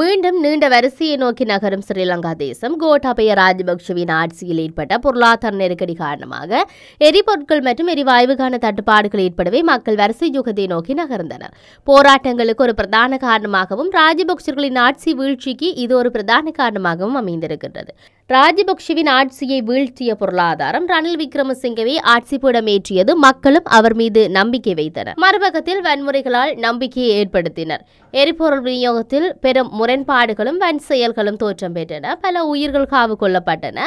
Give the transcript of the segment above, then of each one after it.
மீண்டும் நீண்ட வரிசையை நோக்கி நகரும் ஸ்ரீலங்கா தேசம் கோட்டாபய ராஜபக்சவின் ஆட்சியில் ஏற்பட்ட பொருளாதார நெருக்கடி காரணமாக எரிபொருட்கள் மற்றும் எரிவாயுக்கான தட்டுப்பாடுகள் ஏற்படவே மக்கள் வரிசை யுகத்தை நோக்கி நகர்ந்தனர் போராட்டங்களுக்கு ஒரு பிரதான காரணமாகவும் ராஜபக்சர்களின் ஆட்சி வீழ்ச்சிக்கு இது ஒரு பிரதான காரணமாகவும் அமைந்திருக்கின்றது ராஜபக்சவின் ஆட்சியை வீழ்த்திய பொருளாதாரம் ரணில் விக்ரமசிங்கவே ஆட்சி ஏற்றியது மக்களும் அவர் மீது நம்பிக்கை வைத்தனர் மறுபக்கத்தில் வன்முறைகளால் நம்பிக்கையை ஏற்படுத்தினர் எரிபொருள் விநியோகத்தில் பெரும் முரண்பாடுகளும் வன் செயல்களும் தோற்றம் பெற்றன பல உயிர்கள் காவு கொள்ளப்பட்டன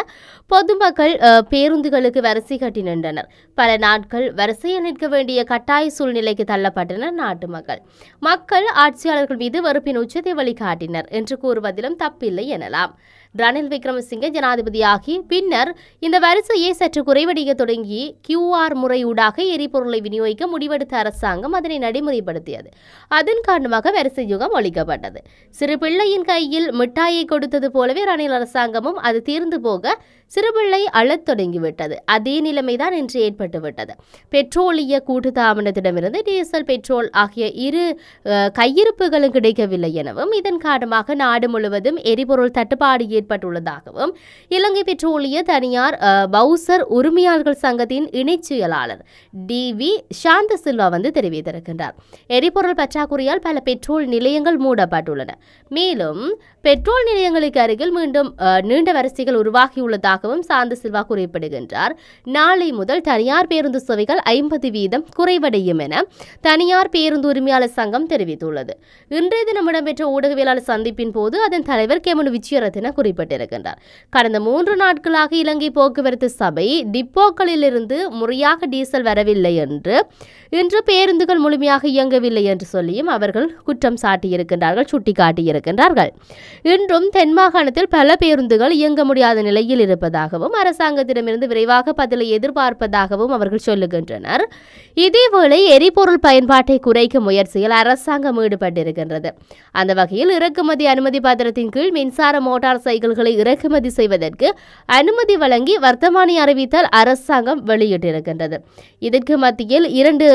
பொதுமக்கள் பேருந்துகளுக்கு வரிசை கட்டி நின்றனர் பல நாட்கள் வரிசையில் நிற்க வேண்டிய கட்டாய சூழ்நிலைக்கு தள்ளப்பட்டனர் நாட்டு மக்கள் மக்கள் ஆட்சியாளர்கள் மீது வெறுப்பின் உச்சத்தை வழிகாட்டினர் என்று கூறுவதிலும் தப்பில்லை எனலாம் ரணில் விக்ரமசிங்க ஜனாதிபதியாகி பின்னர் இந்த வரிசையை சற்று குறைவடைய தொடங்கி கியூஆர் முறை ஊடாக எரிபொருளை விநியோகிக்க முடிவெடுத்த அரசாங்கம் அதனை நடைமுறைப்படுத்தியது அதன் காரணமாக வரிசை யுகம் ஒழிக்கப்பட்டது சிறு பிள்ளையின் கையில் மிட்டாயை கொடுத்தது போலவே ரணில் அரசாங்கமும் அது தீர்ந்து போக சிறுபிள்ளை அழத் தொடங்கிவிட்டது அதே நிலைமைதான் இன்று ஏற்பட்டுவிட்டது பெட்ரோலிய கூட்டு தாமனத்திடமிருந்து டீசல் பெட்ரோல் ஆகிய இரு கையிருப்புகளும் கிடைக்கவில்லை எனவும் இதன் காரணமாக நாடு முழுவதும் எரிபொருள் தட்டுப்பாடு ஏற்பட்டுள்ளதாகவும் இலங்கை பெட்ரோலிய தனியார் பவுசர் உரிமையாளர்கள் சங்கத்தின் இணைச் செயலாளர் டி வி சாந்த சில்வா வந்து தெரிவித்திருக்கின்றார் எரிபொருள் பற்றாக்குறையால் பல பெட்ரோல் நிலையங்கள் மூடப்பட்டுள்ளன மேலும் பெட்ரோல் நிலையங்களுக்கு அருகில் மீண்டும் நீண்ட வரிசைகள் உருவாகியுள்ளதாகவும் சாந்த சில்வா குறிப்பிடுகின்றார் நாளை முதல் தனியார் பேருந்து சுவைகள் ஐம்பது வீதம் குறைவடையும் என தனியார் பேருந்து உரிமையாளர் சங்கம் தெரிவித்துள்ளது இன்றைய தினம் இடம்பெற்ற ஊடகவியலாளர் சந்திப்பின் போது அதன் தலைவர் கேமனு விஜயரத்தின குறிப்பிட்டிருக்கின்றார் கடந்த மூன்று நாட்களாக இலங்கை போக்குவரத்து சபை டிப்போக்களிலிருந்து முறையாக டீசல் வரவில்லை என்று இன்று பேருந்துகள் முழுமையாக இயங்கவில்லை என்று சொல்லியும் அவர்கள் குற்றம் சாட்டியிருக்கின்றார்கள் சுட்டிக்காட்டியிருக்கிறார் வைத்திருக்கின்றார்கள் இன்றும் தென்மாகாணத்தில் பல பேருந்துகள் இயங்க முடியாத நிலையில் இருப்பதாகவும் அரசாங்கத்திடமிருந்து விரைவாக பதிலை எதிர்பார்ப்பதாகவும் அவர்கள் சொல்லுகின்றனர் இதேவேளை எரிபொருள் பயன்பாட்டை குறைக்கும் முயற்சியில் அரசாங்கம் ஈடுபட்டிருக்கின்றது அந்த வகையில் இறக்குமதி அனுமதி பத்திரத்தின் கீழ் மின்சார மோட்டார் சைக்கிள்களை இறக்குமதி செய்வதற்கு அனுமதி வழங்கி வர்த்தமானி அறிவித்தால் அரசாங்கம் வெளியிட்டிருக்கின்றது இதற்கு மத்தியில் இரண்டு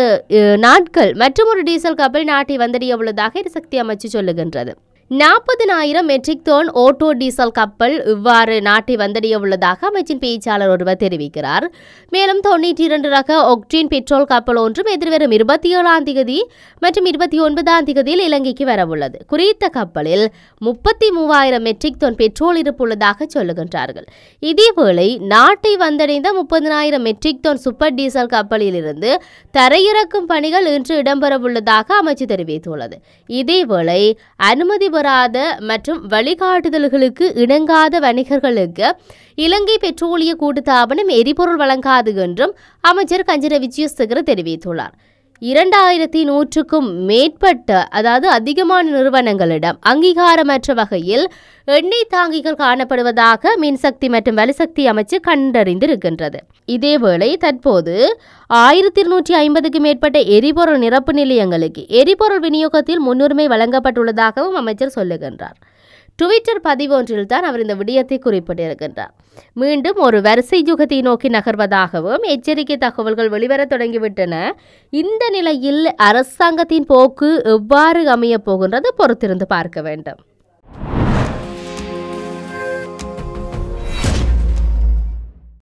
நாட்கள் ஒரு டீசல் கப்பல் நாட்டை வந்தடைய உள்ளதாக எரிசக்தி அமைச்சு சொல்லுகின்றது நாற்பதினாயிரம் மெட்ரிக் டோன் ஓட்டோ டீசல் கப்பல் இவ்வாறு நாட்டை வந்தடைய உள்ளதாக அமைச்சின் பேச்சாளர் ஒருவர் தெரிவிக்கிறார் மேலும் தொண்ணூற்றி இரண்டு ரக ஒக்டின் பெட்ரோல் கப்பல் ஒன்றும் எதிர்வரும் இருபத்தி ஏழாம் தேதி மற்றும் இருபத்தி ஒன்பதாம் தேதியில் இலங்கைக்கு வரவுள்ளது குறித்த கப்பலில் முப்பத்தி மூவாயிரம் மெட்ரிக் டோன் பெட்ரோல் இருப்பு உள்ளதாக சொல்லுகின்றார்கள் இதேவேளை நாட்டை வந்தடைந்த முப்பதினாயிரம் மெட்ரிக் டோன் சூப்பர் டீசல் கப்பலிலிருந்து தரையிறக்கும் பணிகள் இன்று இடம்பெறவுள்ளதாக அமைச்சு தெரிவித்துள்ளது இதேவேளை அனுமதி வராத மற்றும் வழிகாட்டுதல்களுக்கு இணங்காத வணிகர்களுக்கு இலங்கை பெட்ரோலிய கூட்டுத்தாபனம் எரிபொருள் வழங்காது என்றும் அமைச்சர் கஞ்சிர விஜயசேகர தெரிவித்துள்ளார் இரண்டாயிரத்தி நூற்றுக்கும் மேற்பட்ட அதாவது அதிகமான நிறுவனங்களிடம் அங்கீகாரமற்ற வகையில் எண்ணெய் தாங்கிகள் காணப்படுவதாக மின்சக்தி மற்றும் வலுசக்தி அமைச்சு கண்டறிந்திருக்கின்றது இதேவேளை தற்போது ஆயிரத்தி இருநூற்றி ஐம்பதுக்கு மேற்பட்ட எரிபொருள் நிரப்பு நிலையங்களுக்கு எரிபொருள் விநியோகத்தில் முன்னுரிமை வழங்கப்பட்டுள்ளதாகவும் அமைச்சர் சொல்லுகின்றார் ட்விட்டர் பதிவு ஒன்றில்தான் அவர் இந்த விடயத்தை குறிப்பிட்டிருக்கின்றார் மீண்டும் ஒரு வரிசை யுகத்தை நோக்கி நகர்வதாகவும் எச்சரிக்கை தகவல்கள் வெளிவர தொடங்கிவிட்டன இந்த நிலையில் அரசாங்கத்தின் போக்கு எவ்வாறு அமையப் போகின்றது பொறுத்திருந்து பார்க்க வேண்டும்